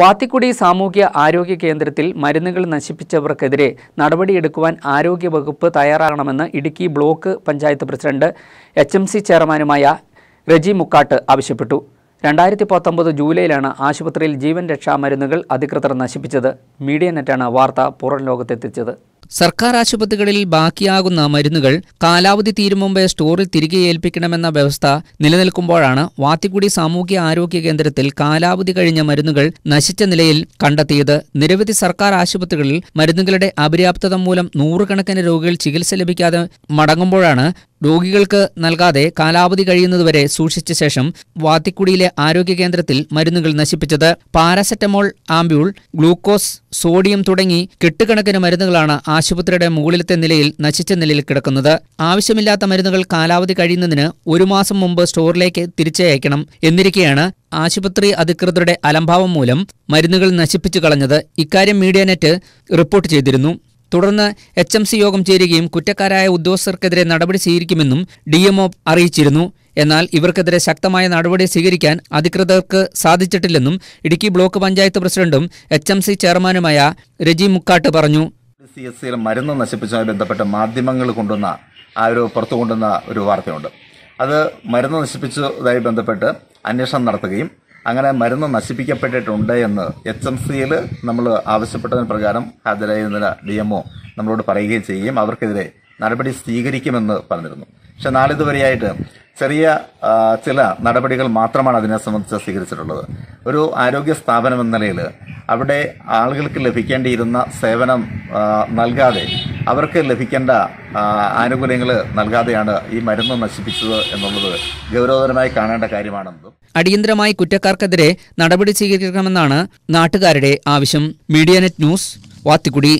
വാത്തിക്കുടി സാമൂഹ്യ ആരോഗ്യ കേന്ദ്രത്തിൽ മരുന്നുകൾ നശിപ്പിച്ചവർക്കെതിരെ നടപടിയെടുക്കുവാൻ ആരോഗ്യ വകുപ്പ് തയ്യാറാകണമെന്ന് Idukki block panchayat president H M C ചെയർമാനുമായ റജി മുക്കാട്ട് ആവശ്യപ്പെട്ടു രണ്ടായിരത്തി പത്തൊമ്പത് ജൂലൈയിലാണ് ആശുപത്രിയിൽ ജീവൻ രക്ഷാ മരുന്നുകൾ അധികൃതർ നശിപ്പിച്ചത് മീഡിയ നെറ്റാണ് വാർത്ത പുറം ലോകത്തെത്തിച്ചത് സർക്കാർ ആശുപത്രികളിൽ ബാക്കിയാകുന്ന മരുന്നുകൾ കാലാവധി തീരും മുമ്പേ സ്റ്റോറിൽ തിരികെ ഏൽപ്പിക്കണമെന്ന വ്യവസ്ഥ നിലനിൽക്കുമ്പോഴാണ് വാത്തിക്കുടി സാമൂഹ്യ ആരോഗ്യ കേന്ദ്രത്തിൽ കാലാവധി കഴിഞ്ഞ മരുന്നുകൾ നശിച്ച നിലയിൽ കണ്ടെത്തിയത് നിരവധി സർക്കാർ ആശുപത്രികളിൽ മരുന്നുകളുടെ അപര്യാപ്തത മൂലം നൂറുകണക്കിന് രോഗികൾ ചികിത്സ ലഭിക്കാതെ മടങ്ങുമ്പോഴാണ് രോഗികൾക്ക് നൽകാതെ കാലാവധി കഴിയുന്നതുവരെ സൂക്ഷിച്ച ശേഷം വാത്തിക്കുടിയിലെ ആരോഗ്യ കേന്ദ്രത്തിൽ മരുന്നുകൾ നശിപ്പിച്ചത് പാരസെറ്റമോൾ ആംബ്യൂൾ ഗ്ലൂക്കോസ് സോഡിയം തുടങ്ങി കെട്ടുകണക്കിന് മരുന്നുകളാണ് ആശുപത്രിയുടെ മുകളിലത്തെ നിലയിൽ നശിച്ച നിലയിൽ കിടക്കുന്നത് ആവശ്യമില്ലാത്ത മരുന്നുകൾ കാലാവധി കഴിയുന്നതിന് ഒരു മാസം മുമ്പ് സ്റ്റോറിലേക്ക് തിരിച്ചയക്കണം എന്നിരിക്കെയാണ് ആശുപത്രി അധികൃതരുടെ അലംഭാവം മൂലം മരുന്നുകൾ നശിപ്പിച്ചു കളഞ്ഞത് ഇക്കാര്യം മീഡിയ നെറ്റ് റിപ്പോർട്ട് ചെയ്തിരുന്നു തുടർന്ന് എച്ച് എം സി യോഗം ചേരുകയും കുറ്റക്കാരായ ഉദ്യോഗസ്ഥർക്കെതിരെ നടപടി സ്വീകരിക്കുമെന്നും ഡി എംഒ അറിയിച്ചിരുന്നു എന്നാൽ ഇവർക്കെതിരെ ശക്തമായ നടപടി സ്വീകരിക്കാൻ അധികൃതർക്ക് സാധിച്ചിട്ടില്ലെന്നും ഇടുക്കി ബ്ലോക്ക് പഞ്ചായത്ത് പ്രസിഡന്റും എച്ച് എം സി ചെയർമാനുമായ രജി മുക്കാട്ട് പറഞ്ഞു സി എസ് സിയിൽ മരുന്ന് നശിപ്പിച്ചതുമായി ബന്ധപ്പെട്ട് മാധ്യമങ്ങൾ കൊണ്ടുവന്ന ആ ഒരു പുറത്തു കൊണ്ടുവന്ന ഒരു വാർത്തയുണ്ട് അത് മരുന്ന് നശിപ്പിച്ചതായി ബന്ധപ്പെട്ട് അന്വേഷണം നടത്തുകയും അങ്ങനെ മരുന്ന് നശിപ്പിക്കപ്പെട്ടിട്ടുണ്ട് എന്ന് എച്ച് എം സിയിൽ നമ്മൾ ആവശ്യപ്പെട്ടതിന് പ്രകാരം ഹാജരായിരുന്ന ഡി എംഒ നമ്മളോട് പറയുകയും ചെയ്യും അവർക്കെതിരെ നടപടി സ്വീകരിക്കുമെന്ന് പറഞ്ഞിരുന്നു പക്ഷെ നാളിതുവരെയായിട്ട് ചെറിയ ചില നടപടികൾ മാത്രമാണ് അതിനെ സംബന്ധിച്ച് സ്വീകരിച്ചിട്ടുള്ളത് ഒരു ആരോഗ്യ സ്ഥാപനം എന്ന നിലയിൽ അവിടെ ആളുകൾക്ക് ലഭിക്കേണ്ടിയിരുന്ന സേവനം നൽകാതെ അവർക്ക് ലഭിക്കേണ്ട ആനുകൂല്യങ്ങൾ നൽകാതെയാണ് ഈ മരുന്ന് നശിപ്പിച്ചത് എന്നുള്ളത് ഗൗരവതരമായി കാണേണ്ട കാര്യമാണെന്നും അടിയന്തരമായി കുറ്റക്കാർക്കെതിരെ നടപടി സ്വീകരിക്കണമെന്നാണ് നാട്ടുകാരുടെ ആവശ്യം മീഡിയ നെറ്റ് ന്യൂസ് വാത്തിക്കുടി